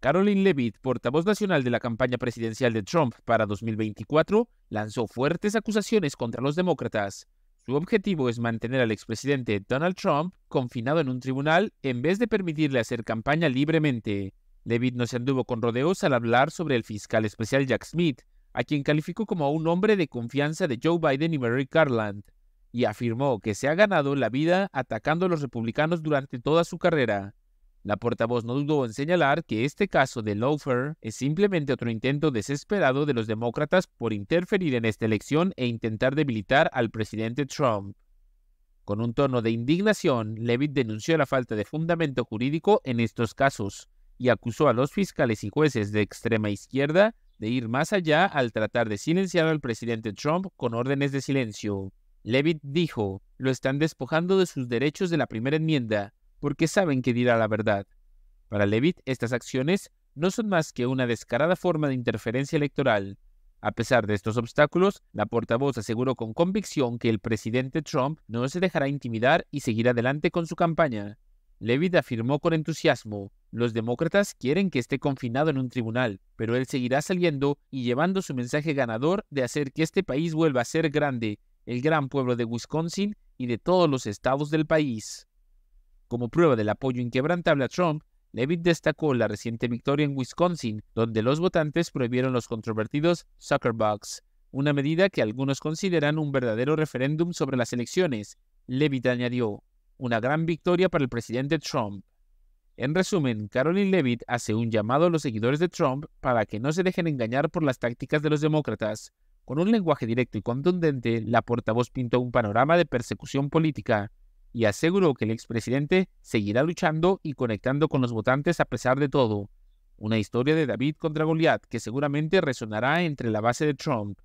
Caroline Levitt, portavoz nacional de la campaña presidencial de Trump para 2024, lanzó fuertes acusaciones contra los demócratas. Su objetivo es mantener al expresidente Donald Trump confinado en un tribunal en vez de permitirle hacer campaña libremente. Levitt no se anduvo con rodeos al hablar sobre el fiscal especial Jack Smith, a quien calificó como un hombre de confianza de Joe Biden y Merrick Garland, y afirmó que se ha ganado la vida atacando a los republicanos durante toda su carrera. La portavoz no dudó en señalar que este caso de Lofer es simplemente otro intento desesperado de los demócratas por interferir en esta elección e intentar debilitar al presidente Trump. Con un tono de indignación, Levitt denunció la falta de fundamento jurídico en estos casos y acusó a los fiscales y jueces de extrema izquierda de ir más allá al tratar de silenciar al presidente Trump con órdenes de silencio. Levitt dijo, lo están despojando de sus derechos de la primera enmienda, porque saben que dirá la verdad. Para Levitt, estas acciones no son más que una descarada forma de interferencia electoral. A pesar de estos obstáculos, la portavoz aseguró con convicción que el presidente Trump no se dejará intimidar y seguirá adelante con su campaña. Levitt afirmó con entusiasmo, los demócratas quieren que esté confinado en un tribunal, pero él seguirá saliendo y llevando su mensaje ganador de hacer que este país vuelva a ser grande, el gran pueblo de Wisconsin y de todos los estados del país. Como prueba del apoyo inquebrantable a Trump, Levitt destacó la reciente victoria en Wisconsin, donde los votantes prohibieron los controvertidos Suckerbugs, una medida que algunos consideran un verdadero referéndum sobre las elecciones. Levitt añadió, una gran victoria para el presidente Trump. En resumen, Carolyn Levitt hace un llamado a los seguidores de Trump para que no se dejen engañar por las tácticas de los demócratas. Con un lenguaje directo y contundente, la portavoz pintó un panorama de persecución política, y aseguró que el expresidente seguirá luchando y conectando con los votantes a pesar de todo. Una historia de David contra Goliat que seguramente resonará entre la base de Trump